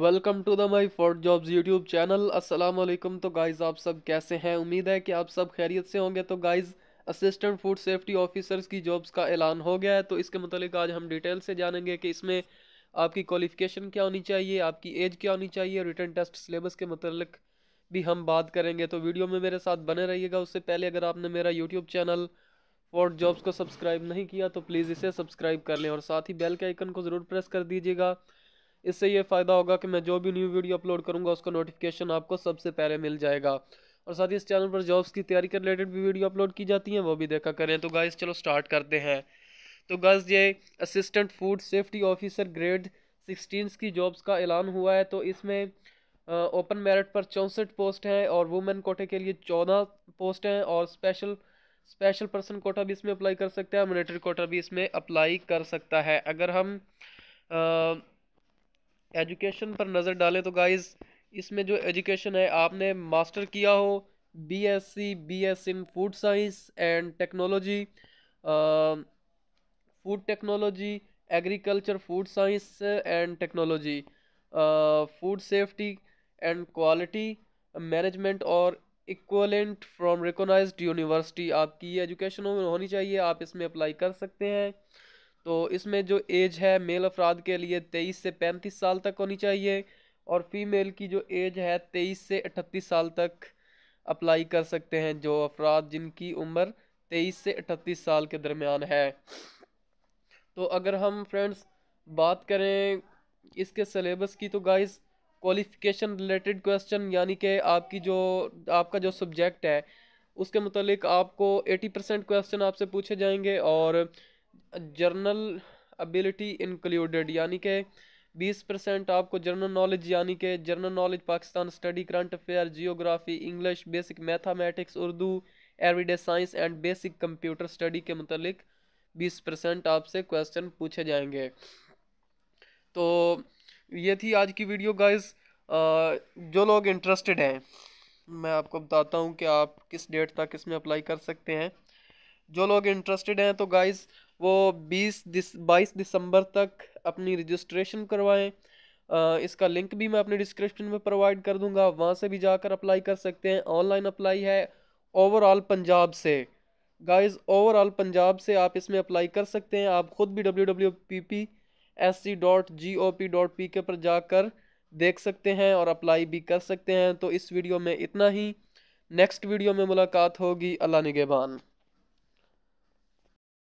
welcome to the my for jobs YouTube channel अस्सलाम वालेकुम तो गाइज़ आप सब कैसे हैं उम्मीद है कि आप सब खैरियत से होंगे तो guys assistant food safety officers की जॉब्स का ऐलान हो गया है तो इसके मतलब आज हम डिटेल से जानेंगे कि इसमें आपकी क्वालिफिकेशन क्या होनी चाहिए आपकी एज क्या होनी चाहिए रिटर्न टेस्ट सिलेबस के मतलब भी हम बात करेंगे तो वीडियो में मेरे साथ बने रहिएगा उससे पहले अगर आपने मेरा यूट्यूब चैनल फॉर जॉब्स को सब्सक्राइब नहीं किया तो प्लीज़ इसे सब्सक्राइब कर लें और साथ ही बेल के आइकन को ज़रूर प्रेस कर दीजिएगा इससे ये फ़ायदा होगा कि मैं जो भी न्यू वीडियो अपलोड करूँगा उसका नोटिफिकेशन आपको सबसे पहले मिल जाएगा और साथ ही इस चैनल पर जॉब्स की तैयारी के रिलेटेड भी वीडियो अपलोड की जाती हैं वो भी देखा करें तो गाइज़ चलो स्टार्ट करते हैं तो गाइज़ ये assistant food safety officer grade sixteen की जॉब्स का ऐलान हुआ है तो इसमें ओपन मेरिट पर चौंसठ पोस्ट हैं और वुमेन कोटे के लिए चौदह पोस्ट हैं और स्पेशल स्पेशल पर्सन कोटा भी इसमें अप्लाई कर सकता है मिलिट्री कोटा भी इसमें अप्लाई कर सकता है अगर हम आ, एजुकेशन पर नज़र डालें तो गाइज़ इसमें जो एजुकेशन है आपने मास्टर किया हो B S C B S in food science and technology food technology agriculture food science and technology food safety and quality management और इक्वलेंट फ्रॉम रिकोनाइज यूनिवर्सिटी आपकी ये एजुकेशन होनी चाहिए आप इसमें अप्लाई कर सकते हैं तो इसमें जो एज है मेल अफराद के लिए तेईस से पैंतीस साल तक होनी चाहिए और फीमेल की जो एज है तेईस से अठतीस साल तक अप्लाई कर सकते हैं जो अफराद जिनकी उम्र तेईस से अठतीस साल के दरमियान है तो अगर हम फ्रेंड्स बात करें इसके सलेबस की तो गाइस क्वालिफिकेशन रिलेटेड क्वेश्चन यानी कि आपकी जो आपका जो सब्जेक्ट है उसके मतलब आपको एटी परसेंट क्वेश्चन आपसे पूछे जाएंगे और जर्नल अबिलिटी इंक्लूडेड यानी कि बीस परसेंट आपको जर्नल नॉलेज यानी कि general knowledge Pakistan study current affair geography English basic mathematics Urdu everyday science and basic computer study के मतलब बीस परसेंट आपसे क्वेश्चन पूछे जाएंगे तो ये थी आज की वीडियो गाइस जो लोग इंटरेस्टेड हैं मैं आपको बताता हूँ कि आप किस डेट तक इसमें अप्लाई कर सकते हैं जो लोग इंटरेस्टेड हैं तो गाइज़ वो 20 दिस बाईस दिसंबर तक अपनी रजिस्ट्रेशन करवाएं इसका लिंक भी मैं अपने डिस्क्रिप्शन में प्रोवाइड कर दूंगा वहाँ से भी जाकर अप्लाई कर सकते हैं ऑनलाइन अप्लाई है ओवरऑल पंजाब से गाइस ओवरऑल पंजाब से आप इसमें अप्लाई कर सकते हैं आप ख़ुद भी W W P P S C dot G O P dot P K पर जाकर देख सकते हैं और अप्लाई भी कर सकते हैं तो इस वीडियो में इतना ही नेक्स्ट वीडियो में मुलाकात होगी अल्लाह निगेबान